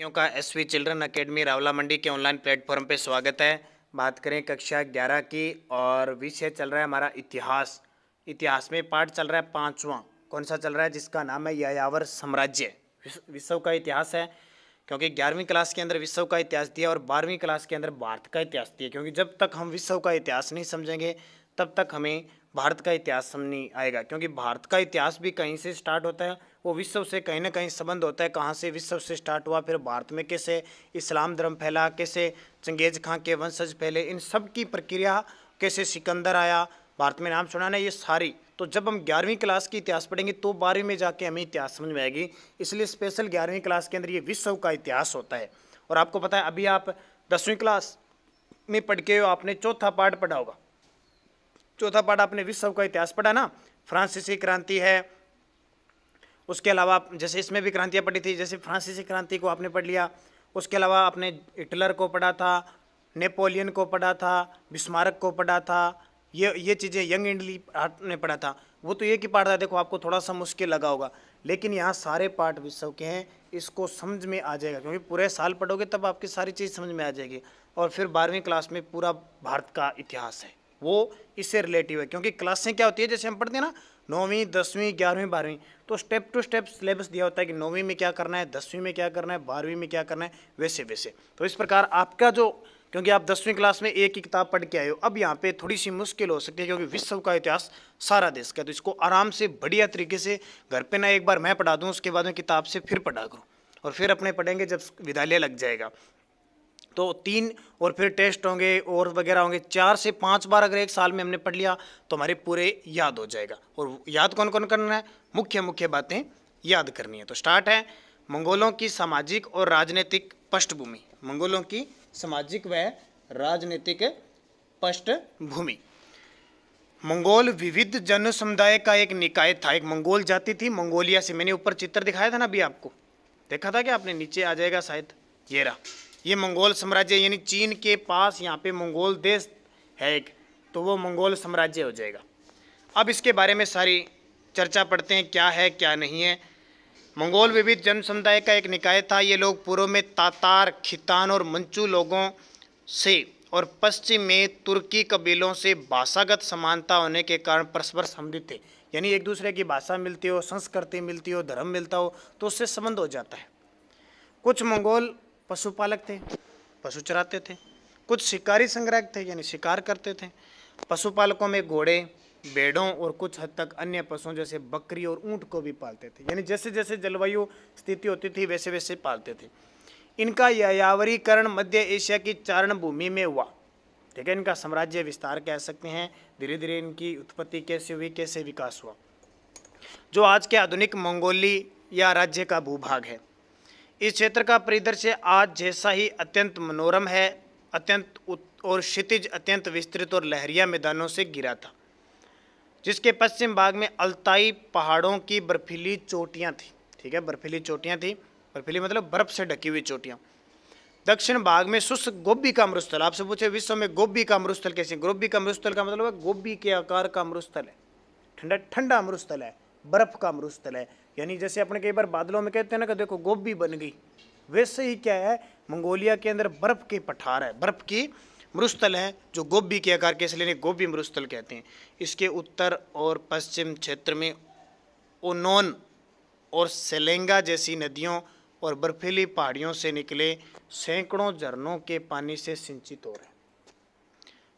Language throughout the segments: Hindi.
विद्यार्थियों का S V children academy Rawla Mandi के ऑनलाइन प्लेटफॉर्म पे स्वागत है बात करें कक्षा ग्यारह की और विषय चल रहा है हमारा इतिहास इतिहास में पाठ चल रहा है पाँचवा कौन सा चल रहा है जिसका नाम है यायावर साम्राज्य विश्व का इतिहास है क्योंकि ग्यारहवीं क्लास के अंदर विश्व का इतिहास दिया और बारहवीं क्लास के अंदर भारत का इतिहास दिया क्योंकि जब तक हम विश्व का इतिहास नहीं समझेंगे तब तक हमें भारत का इतिहास सामने आएगा क्योंकि भारत का इतिहास भी कहीं से स्टार्ट होता है वो विश्व से कहीं ना कहीं संबंध होता है कहाँ से विश्व से स्टार्ट हुआ फिर भारत में कैसे इस्लाम धर्म फैला कैसे चंगेज खां के वंशज फैले इन सब की प्रक्रिया कैसे सिकंदर आया भारत में नाम सुना ना ये सारी तो जब हम ग्यारहवीं क्लास की इतिहास पढ़ेंगे तो बारहवीं में जाके हमें इतिहास समझ में आएगी इसलिए स्पेशल ग्यारहवीं क्लास के अंदर ये विश्व का इतिहास होता है और आपको पता है अभी आप दसवीं क्लास में पढ़ के हो आपने चौथा पार्ट पढ़ा होगा चौथा पार्ट आपने विश्व का इतिहास पढ़ा ना फ्रांसीसी क्रांति है उसके अलावा जैसे इसमें भी क्रांतियाँ पढ़ी थी जैसे फ्रांसीसी क्रांति को आपने पढ़ लिया उसके अलावा आपने हिटलर को पढ़ा था नेपोलियन को पढ़ा था बिस्मारक को पढ़ा था ये ये चीज़ें यंग इंडली ने पढ़ा था वो तो ये कि पार्ट था देखो आपको थोड़ा सा मुश्किल लगा होगा लेकिन यहाँ सारे पार्ट विश्व के हैं इसको समझ में आ जाएगा क्योंकि पूरे साल पढ़ोगे तब आपकी सारी चीज़ समझ में आ जाएगी और फिर बारहवीं क्लास में पूरा भारत का इतिहास है वो इससे रिलेटिव है क्योंकि क्लासें क्या होती है जैसे हम पढ़ते हैं ना नौवीं दसवीं ग्यारहवीं बारहवीं तो स्टेप टू स्टेप सिलेबस दिया होता है कि नौवीं में क्या करना है दसवीं में क्या करना है बारहवीं में क्या करना है वैसे वैसे तो इस प्रकार आपका जो क्योंकि आप दसवीं क्लास में एक ही किताब पढ़ के आए हो अब यहाँ पे थोड़ी सी मुश्किल हो सकती है क्योंकि विश्व का इतिहास सारा देश का तो इसको आराम से बढ़िया तरीके से घर पे ना एक बार मैं पढ़ा दूँ उसके बाद में किताब से फिर पढ़ा करूँ और फिर अपने पढ़ेंगे जब विद्यालय लग जाएगा तो तीन और फिर टेस्ट होंगे और वगैरह होंगे चार से पाँच बार अगर एक साल में हमने पढ़ लिया तो हमारे पूरे याद हो जाएगा और याद कौन कौन करना है मुख्य मुख्य बातें याद करनी है तो स्टार्ट है मंगोलों की सामाजिक और राजनीतिक पृष्ठभूमि मंगोलों की सामाजिक व राजनीतिक पृष्ठभूमि मंगोल विविध जन समुदाय का एक निकाय था एक मंगोल जाति थी मंगोलिया से मैंने ऊपर चित्र दिखाया था ना अभी आपको देखा था क्या आपने नीचे आ जाएगा शायद ये रहा ये मंगोल साम्राज्य यानी चीन के पास यहाँ पे मंगोल देश है एक तो वो मंगोल साम्राज्य हो जाएगा अब इसके बारे में सारी चर्चा पढ़ते हैं क्या है क्या नहीं है मंगोल विविध जन समुदाय का एक निकाय था ये लोग पूर्व में तातार खितान और मंचू लोगों से और पश्चिम में तुर्की कबीलों से भाषागत समानता होने के कारण परस्पर समृद्ध थे यानी एक दूसरे की भाषा मिलती हो संस्कृति मिलती हो धर्म मिलता हो तो उससे संबंध हो जाता है कुछ मंगोल पशुपालक थे पशु चराते थे कुछ शिकारी संग्राहक थे यानी शिकार करते थे पशुपालकों में घोड़े बेड़ों और कुछ हद तक अन्य पशुओं जैसे बकरी और ऊँट को भी पालते थे यानी जैसे जैसे जलवायु स्थिति होती थी वैसे वैसे पालते थे इनका यावरीकरण मध्य एशिया की चारण भूमि में हुआ ठीक है इनका साम्राज्य विस्तार कह सकते हैं धीरे धीरे इनकी उत्पत्ति कैसे हुई कैसे विकास हुआ जो आज के आधुनिक मंगोली या राज्य का भूभाग है इस क्षेत्र का परिदृश्य आज जैसा ही अत्यंत मनोरम है अत्यंत और क्षितिज अत्यंत विस्तृत और लहरिया मैदानों से गिरा था जिसके पश्चिम भाग में अल्ताई पहाड़ों की बर्फीली चोटियाँ थी ठीक है बर्फीली चोटियाँ थी बर्फीली मतलब बर्फ़ से ढकी हुई चोटियाँ दक्षिण भाग में शुष्क गोभी का मरुस्थल आपसे पूछे विश्व में गोभी का मरुस्थल कैसे गोभी का मरुस्थल का मतलब है गोभी के आकार का मरुस्थल है ठंडा ठंडा मरुस्थल है बर्फ़ का मरुस्थल है यानी जैसे अपने कई बार बादलों में कहते हैं ना कि देखो गोभी बन गई वैसे ही क्या है मंगोलिया के अंदर बर्फ़ के पठार है बर्फ़ की मरुस्थल है जो गोभी के आकार के इसलिए गोभी मरुस्थल कहते हैं इसके उत्तर और पश्चिम क्षेत्र में ओनोन और सेलेंगा जैसी नदियों और बर्फीली पहाड़ियों से निकले सैकड़ों झरनों के पानी से सिंचित हो रहे हैं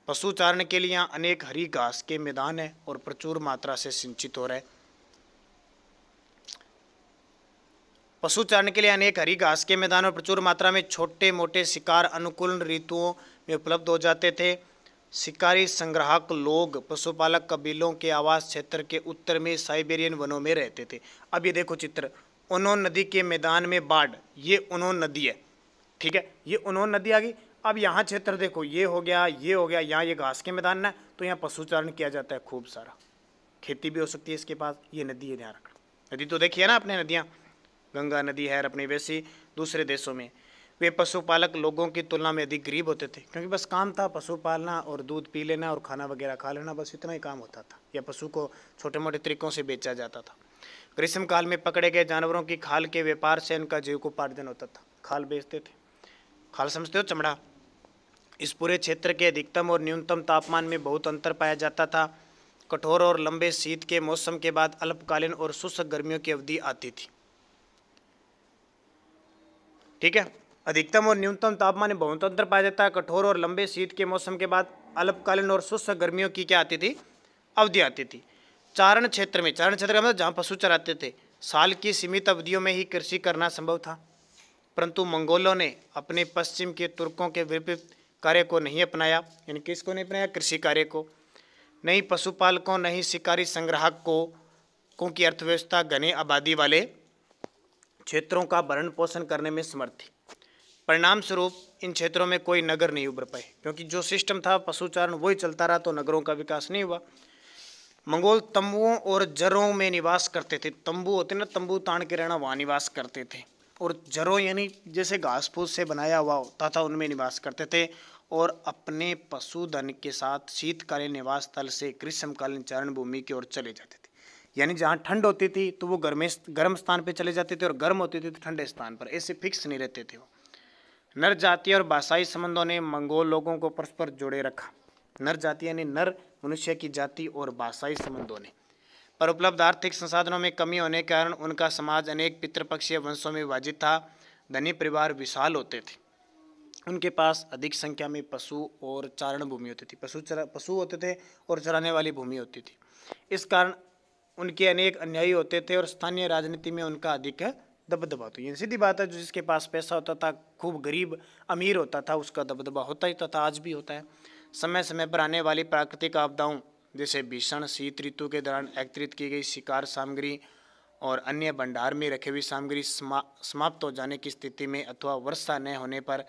पशु चारण के लिए यहाँ अनेक हरी घास के मैदान हैं और प्रचुर मात्रा से सिंचित हो रहे हैं पशु चारण के लिए अनेक हरी घास के मैदान और प्रचुर मात्रा में छोटे मोटे शिकार अनुकूल ऋतुओं में उपलब्ध हो जाते थे शिकारी संग्राहक लोग पशुपालक कबीलों के आवास क्षेत्र के उत्तर में साइबेरियन वनों में रहते थे अब ये देखो चित्र उनो नदी के मैदान में बाढ़ ये उन्होंने नदी है ठीक है ये उन्होंने नदी आ गई अब यहाँ क्षेत्र देखो ये हो गया ये हो गया यहाँ ये घास के मैदान ना तो यहाँ पशुचारण किया जाता है खूब सारा खेती भी हो सकती है इसके पास ये नदी है ध्यान रखना नदी तो देखिए ना आपने नदियाँ गंगा नदी है अपने वैसी दूसरे देशों में वे पशुपालक लोगों की तुलना में अधिक गरीब होते थे क्योंकि बस काम था पशु पालना और दूध पी लेना और खाना वगैरह खा लेना बस इतना ही काम होता था या पशु को छोटे मोटे तरीकों से बेचा जाता था ग्रीष्म काल में पकड़े गए जानवरों की खाल के व्यापार से इनका जीविकोपार्जन होता था खाल बेचते थे खाल समझते हो चमड़ा इस पूरे क्षेत्र के अधिकतम और न्यूनतम तापमान में बहुत अंतर पाया जाता था कठोर और लंबे शीत के मौसम के बाद अल्पकालीन और शुष्क गर्मियों की अवधि आती थी ठीक है अधिकतम और न्यूनतम तापमान में बहुत अंतर पाया जाता है कठोर और लंबे शीत के मौसम के बाद अल्पकालीन और शुष्क गर्मियों की क्या आती थी अवधि आती थी चारण क्षेत्र में चारण क्षेत्र का मतलब जहाँ पशु चराते थे साल की सीमित अवधियों में ही कृषि करना संभव था परंतु मंगोलों ने अपने पश्चिम के तुर्कों के विपरीत कार्य को नहीं अपनाया यानी किसको नहीं अपनाया कृषि कार्य को नहीं पशुपालकों नहीं शिकारी संग्राहक को क्योंकि अर्थव्यवस्था घने आबादी वाले क्षेत्रों का भरण पोषण करने में समर्थ थी परिणाम स्वरूप इन क्षेत्रों में कोई नगर नहीं उभर पाए क्योंकि जो सिस्टम था पशुचारण वही चलता रहा तो नगरों का विकास नहीं हुआ मंगोल तंबुओं और जरों में निवास करते थे तंबू होते ना तंबू ताण के रहना वहाँ निवास करते थे और जरों यानी जैसे घास फूस से बनाया हुआ होता था उनमें निवास करते थे और अपने पशुधन के साथ शीतकालीन निवास स्थल से ग्रीष्मकालीन चरण भूमि की ओर चले जाते थे यानी जहाँ ठंड होती थी तो वो गर्मे गर्म स्थान पर चले जाते थे और गर्म होते थे तो ठंडे स्थान पर ऐसे फिक्स नहीं रहते थे वो नर जातीय और बासाई संबंधों ने मंगोल लोगों को परस्पर जोड़े रखा नर जाति यानी नर मनुष्य की जाति और बासाई संबंधों ने पर उपलब्ध आर्थिक संसाधनों में कमी होने के कारण उनका समाज अनेक पितृपक्षीय वंशों में विभाजित था धनी परिवार विशाल होते थे उनके पास अधिक संख्या में पशु और चारण भूमि होती थी पशु चरा पशु होते थे और चराने वाली भूमि होती थी इस कारण उनके अनेक अन्यायी होते थे और स्थानीय राजनीति में उनका अधिक दबदबा तो ये सीधी बात है जो जिसके पास पैसा होता था खूब गरीब अमीर होता था उसका दबदबा होता ही तथा तो था आज भी होता है समय समय पर आने वाली प्राकृतिक आपदाओं जैसे भीषण शीत ऋतु के दौरान एकत्रित की गई शिकार सामग्री और अन्य भंडार में रखी हुई सामग्री समा, समाप्त हो जाने की स्थिति में अथवा वर्षा न होने पर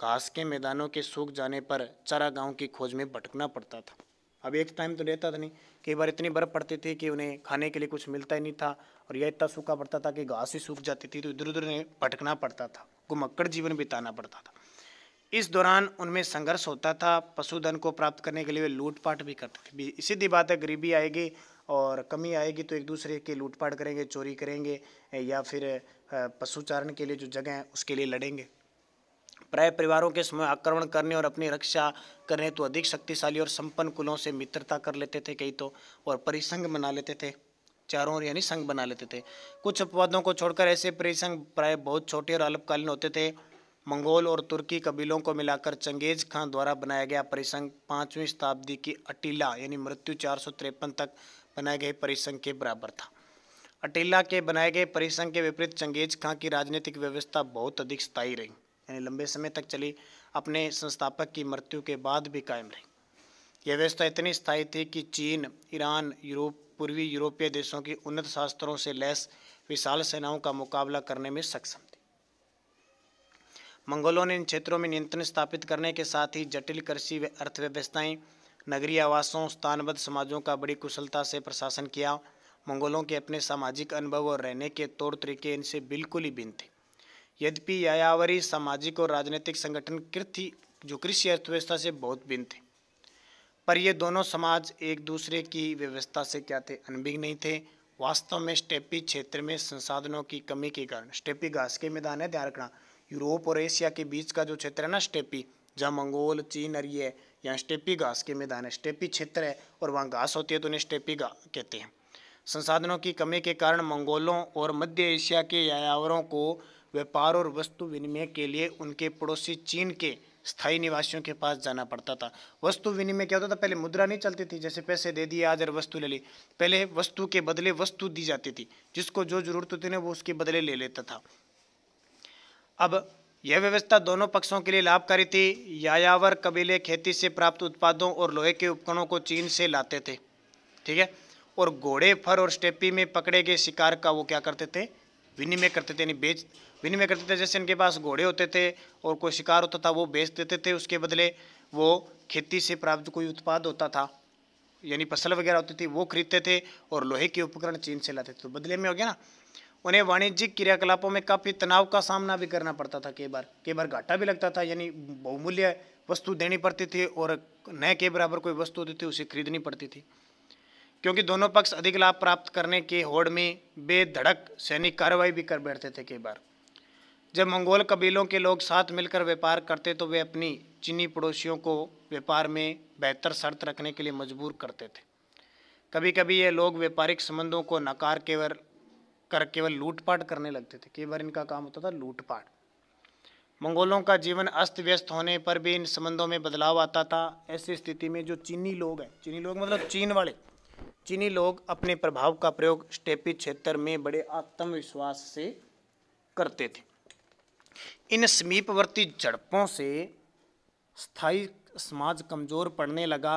घास के मैदानों के सूख जाने पर गाँव की खोज में भटकना पड़ता था अब एक टाइम तो रहता था नहीं कई बार इतनी बर्फ़ पड़ती थी कि उन्हें खाने के लिए कुछ मिलता ही नहीं था और यह इतना सूखा पड़ता था कि घास ही सूख जाती थी तो इधर उधर उन्हें भटकना पड़ता था घुमक्कड़ जीवन बिताना पड़ता था इस दौरान उनमें संघर्ष होता था पशुधन को प्राप्त करने के लिए वे लूटपाट भी करते थे सीधी बात है गरीबी आएगी और कमी आएगी तो एक दूसरे के लूटपाट करेंगे चोरी करेंगे या फिर पशु चारण के लिए जो जगह है उसके लिए लड़ेंगे प्राय परिवारों के समय आक्रमण करने और अपनी रक्षा करने तो अधिक शक्तिशाली और संपन्न कुलों से मित्रता कर लेते थे कई तो और परिसंघ बना लेते थे चारों ओर यानी संघ बना लेते थे कुछ अपवादों को छोड़कर ऐसे परिसंघ प्राय बहुत छोटे और अल्पकालीन होते थे मंगोल और तुर्की कबीलों को मिलाकर चंगेज खान द्वारा बनाया गया परिसंघ पाँचवीं शताब्दी की अटीला यानी मृत्यु चार तक बनाए गए परिसंघ के बराबर था अटीला के बनाए गए परिसंघ के विपरीत चंगेज खां की राजनीतिक व्यवस्था बहुत अधिक स्थायी रही यानी लंबे समय तक चली अपने संस्थापक की मृत्यु के बाद भी कायम रही यह व्यवस्था इतनी स्थायी थी कि चीन ईरान यूरोप पूर्वी यूरोपीय देशों की उन्नत शास्त्रों से लैस विशाल सेनाओं का मुकाबला करने में सक्षम थी मंगोलों ने इन क्षेत्रों में नियंत्रण स्थापित करने के साथ ही जटिल कृषि अर्थव्यवस्थाएं नगरीय आवासों स्थानबद्ध समाजों का बड़ी कुशलता से प्रशासन किया मंगोलों के अपने सामाजिक अनुभव और रहने के तौर तरीके इनसे बिल्कुल ही भिन्न थे यद्यपि यायावरी सामाजिक और राजनीतिक संगठन कृति जो कृषि अर्थव्यवस्था से बहुत भिन्न थे पर ये दोनों समाज एक दूसरे की व्यवस्था से क्या थे अनभिज्ञ नहीं थे वास्तव में स्टेपी क्षेत्र में संसाधनों की कमी के कारण स्टेपी घास के मैदान है ध्यान रखना यूरोप और एशिया के बीच का जो क्षेत्र है ना स्टेपी जहाँ मंगोल चीन और ये यहाँ स्टेपी घास के मैदान है स्टेपी क्षेत्र है और वहाँ घास होती है तो उन्हें स्टेपी कहते हैं संसाधनों की कमी के कारण मंगोलों और मध्य एशिया के यावरों को व्यापार और वस्तु विनिमय के लिए उनके पड़ोसी चीन के स्थायी निवासियों के पास जाना पड़ता था वस्तु विनिमय क्या होता था पहले मुद्रा नहीं चलती थी जैसे पैसे दे दिए आज और वस्तु ले ली पहले वस्तु के बदले वस्तु दी जाती थी जिसको जो जरूरत होती ना वो उसके बदले ले लेता था अब यह व्यवस्था दोनों पक्षों के लिए लाभकारी थी यायावर कबीले खेती से प्राप्त उत्पादों और लोहे के उपकरणों को चीन से लाते थे ठीक है और घोड़े फर और स्टेपी में पकड़े गए शिकार का वो क्या करते थे विनिमय करते थे यानी बेच विनिमय करते थे जैसे इनके पास घोड़े होते थे और कोई शिकार होता था वो बेच देते थे उसके बदले वो खेती से प्राप्त कोई उत्पाद होता था यानी फसल वगैरह होती थी वो खरीदते थे और लोहे के उपकरण चीन से लाते थे तो बदले में हो गया ना उन्हें वाणिज्यिक क्रियाकलापों में काफ़ी तनाव का सामना भी करना पड़ता था कई बार कई बार घाटा भी लगता था यानी बहुमूल्य वस्तु देनी पड़ती थी और नए के बराबर कोई वस्तु होती थी उसे खरीदनी पड़ती थी क्योंकि दोनों पक्ष अधिक लाभ प्राप्त करने के होड़ में बेधड़क सैनिक कार्रवाई भी कर बैठते थे कई बार जब मंगोल कबीलों के लोग साथ मिलकर व्यापार करते तो वे अपनी चीनी पड़ोसियों को व्यापार में बेहतर शर्त रखने के लिए मजबूर करते थे कभी कभी ये लोग व्यापारिक संबंधों को नकार केवल कर केवल लूटपाट करने लगते थे कई बार इनका काम होता था लूटपाट मंगोलों का जीवन अस्त व्यस्त होने पर भी इन संबंधों में बदलाव आता था ऐसी स्थिति में जो चीनी लोग हैं चीनी लोग मतलब चीन वाले चीनी लोग अपने प्रभाव का प्रयोग स्टेपी क्षेत्र में बड़े आत्मविश्वास से करते थे इन समीपवर्ती झड़पों से स्थायी समाज कमज़ोर पड़ने लगा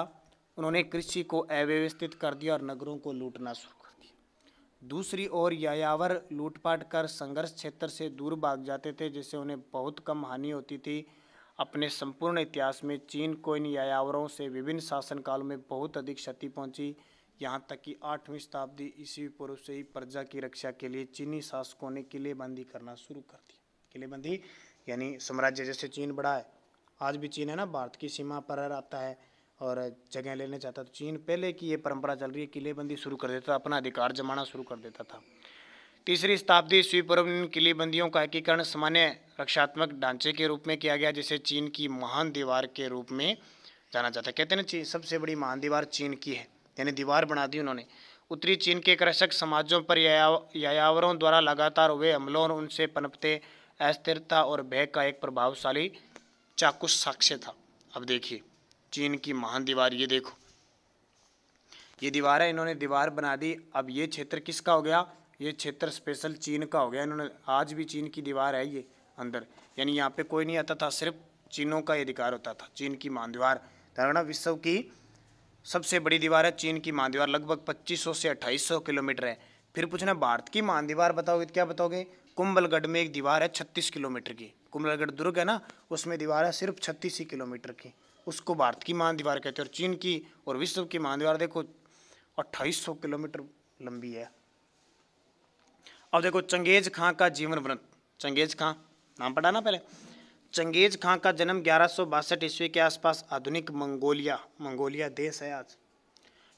उन्होंने कृषि को अव्यवस्थित कर दिया और नगरों को लूटना शुरू कर दिया दूसरी ओर यायावर लूटपाट कर संघर्ष क्षेत्र से दूर भाग जाते थे जिससे उन्हें बहुत कम हानि होती थी अपने संपूर्ण इतिहास में चीन को इन यायावरों से विभिन्न शासनकालों में बहुत अधिक क्षति पहुंची यहाँ तक कि आठवीं शताब्दी ईस्वी पूर्व से ही प्रजा की रक्षा के लिए चीनी शासकों ने किलेबंदी करना शुरू कर दिया किलेबंदी यानी साम्राज्य जैसे चीन बड़ा है आज भी चीन है ना भारत की सीमा पर आता है और जगह लेने चाहता है तो चीन पहले की ये परंपरा चल रही है किलेबंदी शुरू कर देता था अपना अधिकार जमाना शुरू कर देता था तीसरी शताब्दी ईस्वी पूर्व इन किलेबंदियों का एकीकरण सामान्य रक्षात्मक ढांचे के रूप में किया गया जिसे चीन की महान दीवार के रूप में जाना जाता है कहते हैं ना सबसे बड़ी महान दीवार चीन की है यानी दीवार बना दी उन्होंने उत्तरी चीन के कृषक समाजों पर यायावरों द्वारा लगातार हुए हमलों और उनसे पनपते अस्थिरता और भय का एक प्रभावशाली चाकू साक्ष्य था अब देखिए चीन की महान दीवार ये देखो ये दीवार है इन्होंने दीवार बना दी अब ये क्षेत्र किसका हो गया ये क्षेत्र स्पेशल चीन का हो गया इन्होंने आज भी चीन की दीवार है ये अंदर यानी यहाँ पे कोई नहीं आता था सिर्फ चीनों का ये अधिकार होता था चीन की महान दीवार धारणा विश्व की सबसे बड़ी दीवार है चीन की महादीवार लगभग 2500 से 2800 किलोमीटर है फिर पूछना भारत की महादीवार बताओगे तो क्या बताओगे कुंभलगढ़ में एक दीवार है छत्तीस किलोमीटर की कुंभलगढ़ दुर्ग है ना उसमें दीवार है सिर्फ छत्तीस ही किलोमीटर की उसको भारत की महादीवार कहते हैं और चीन की और विश्व की महादीवार देखो अट्ठाईस किलोमीटर लंबी है अब देखो चंगेज खां का जीवन व्रत चंगेज खां नाम पढ़ा ना पहले चंगेज खां का जन्म ग्यारह ईस्वी के आसपास आधुनिक मंगोलिया मंगोलिया देश है आज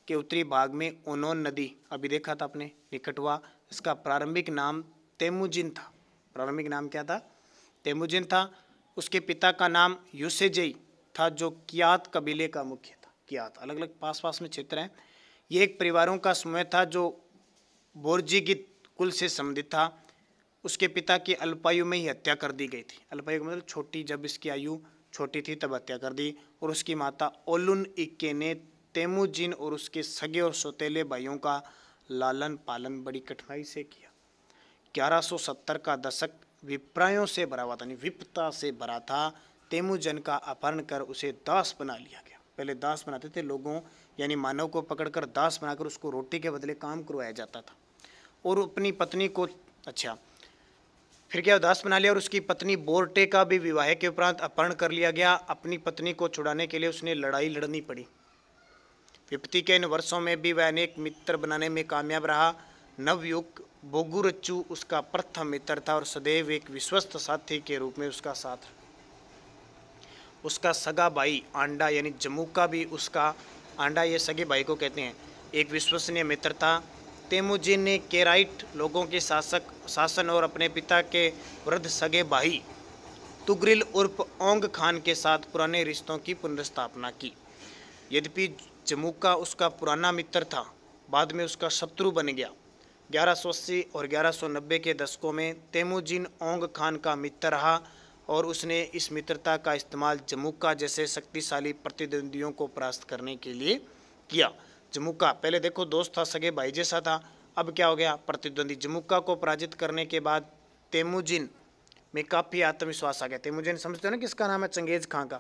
के उत्तरी भाग में ओनोन नदी अभी देखा था आपने निकट हुआ इसका प्रारंभिक नाम तेमुजिन था प्रारंभिक नाम क्या था तेमुजिन था उसके पिता का नाम यूसेजई था जो कियात कबीले का मुख्य था कियात अलग अलग पास पास में क्षेत्र हैं ये एक परिवारों का समूह था जो बोर्जिगित कुल से संबंधित था उसके पिता की अल्पायु में ही हत्या कर दी गई थी अल्पायु का मतलब छोटी जब इसकी आयु छोटी थी तब हत्या कर दी और उसकी माता ओलुन इक्के ने तेमुजिन और उसके सगे और सौतेले भाइयों का लालन पालन बड़ी कठिनाई से किया 1170 का दशक विप्रायों से भरा हुआ था यानी विपता से भरा था तेमुजन का अपहरण कर उसे दास बना लिया गया पहले दास बनाते थे लोगों यानी मानव को पकड़कर दास बनाकर उसको रोटी के बदले काम करवाया जाता था और अपनी पत्नी को अच्छा फिर क्या उदास बना लिया और उसकी पत्नी बोर्टे का भी विवाह के उपरांत अपहरण कर लिया गया अपनी पत्नी को छुड़ाने के लिए उसने लड़ाई लड़नी पड़ी विपत्ति के इन वर्षों में भी वह अनेक मित्र बनाने में कामयाब रहा नवयुग बोगुरच्चू उसका प्रथम मित्र था और सदैव एक विश्वस्त साथी के रूप में उसका साथ उसका सगा भाई आंडा यानी जम्मू का भी उसका आंडा ये सगे भाई को कहते हैं एक विश्वसनीय मित्र था तेमुजिन ने केराइट लोगों के शासक शासन और अपने पिता के वृद्ध सगे भाई तुगरिल उर्फ ओंग खान के साथ पुराने रिश्तों की पुनर्स्थापना की यद्यपि जमुका उसका पुराना मित्र था बाद में उसका शत्रु बन गया 1180 और 1190 के दशकों में तेमुजिन ओंग खान का मित्र रहा और उसने इस मित्रता का इस्तेमाल जमुका जैसे शक्तिशाली प्रतिद्वंदियों को परास्त करने के लिए किया जमुका पहले देखो दोस्त था सगे भाई जैसा था अब क्या हो गया प्रतिद्वंदी जमुका को पराजित करने के बाद तेमुजिन में काफ़ी आत्मविश्वास आ गया तेमुजिन समझते हो ना किसका नाम है चंगेज खां का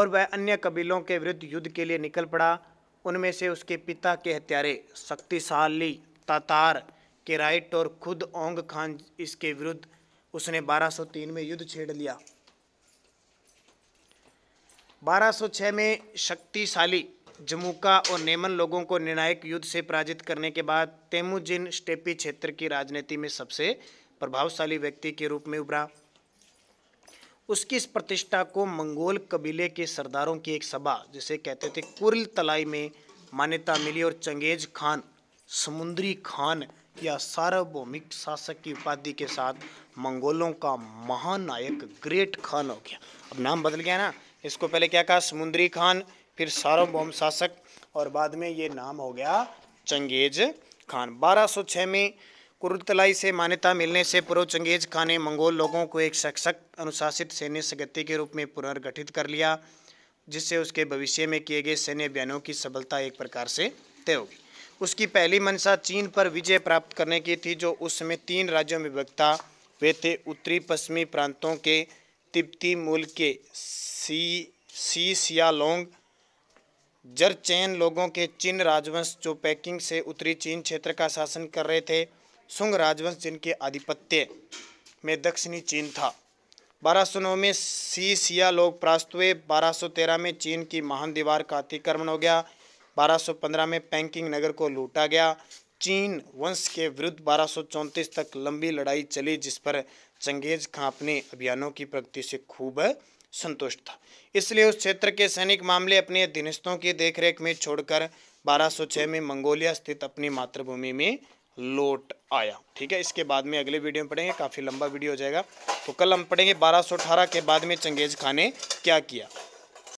और वह अन्य कबीलों के विरुद्ध युद्ध के लिए निकल पड़ा उनमें से उसके पिता के हत्यारे शक्तिशाली तातार के राइट और खुद ओंग खान इसके विरुद्ध उसने 1203 में युद्ध छेड़ लिया 1206 में शक्तिशाली जमुका और नेमन लोगों को निर्णायक युद्ध से पराजित करने के बाद तेमुजिन स्टेपी क्षेत्र की राजनीति में सबसे प्रभावशाली व्यक्ति के रूप में उभरा उसकी इस प्रतिष्ठा को मंगोल कबीले के सरदारों की एक सभा जिसे कहते थे कुरिल तलाई में मान्यता मिली और चंगेज खान समुद्री खान या सार्वभौमिक शासक की उपाधि के साथ मंगोलों का महानायक ग्रेट खान हो गया अब नाम बदल गया ना इसको पहले क्या कहा समुद्री खान फिर सार्वभौम शासक और बाद में ये नाम हो गया चंगेज खान 1206 में कुरुतलाई से मान्यता मिलने से पूर्व चंगेज खान ने मंगोल लोगों को एक सशक्त अनुशासित सैन्य सगति के रूप में पुनर्गठित कर लिया जिससे उसके भविष्य में किए गए सैन्य अभियानों की सफलता एक प्रकार से तय होगी उसकी पहली मंशा चीन पर विजय प्राप्त करने की थी जो उस समय तीन राज्यों में विभक्ता वे थे उत्तरी पश्चिमी प्रांतों के तिब्बती मूल के सी सी सियालोंग जरचैन लोगों के चिन राजवंश जो पैकिंग से उत्तरी चीन क्षेत्र का शासन कर रहे थे सुंग राजवंश जिनके आधिपत्य में दक्षिणी चीन था बारह सौ नौ में सी सिया लोग परास्त हुए बारह सौ तेरह में चीन की महान दीवार का अतिक्रमण हो गया बारह सौ पंद्रह में पैंकिंग नगर को लूटा गया चीन वंश के विरुद्ध बारह सौ चौंतीस तक लंबी लड़ाई चली जिस पर चंगेज खां अपने अभियानों की प्रगति से खूब संतुष्ट था इसलिए उस क्षेत्र के सैनिक मामले अपने अधीनस्थों की देखरेख में छोड़कर 1206 में मंगोलिया स्थित अपनी मातृभूमि में लौट आया ठीक है इसके बाद में अगले वीडियो में पढ़ेंगे काफ़ी लंबा वीडियो हो जाएगा तो कल हम पढ़ेंगे 1218 के बाद में चंगेज खान ने क्या किया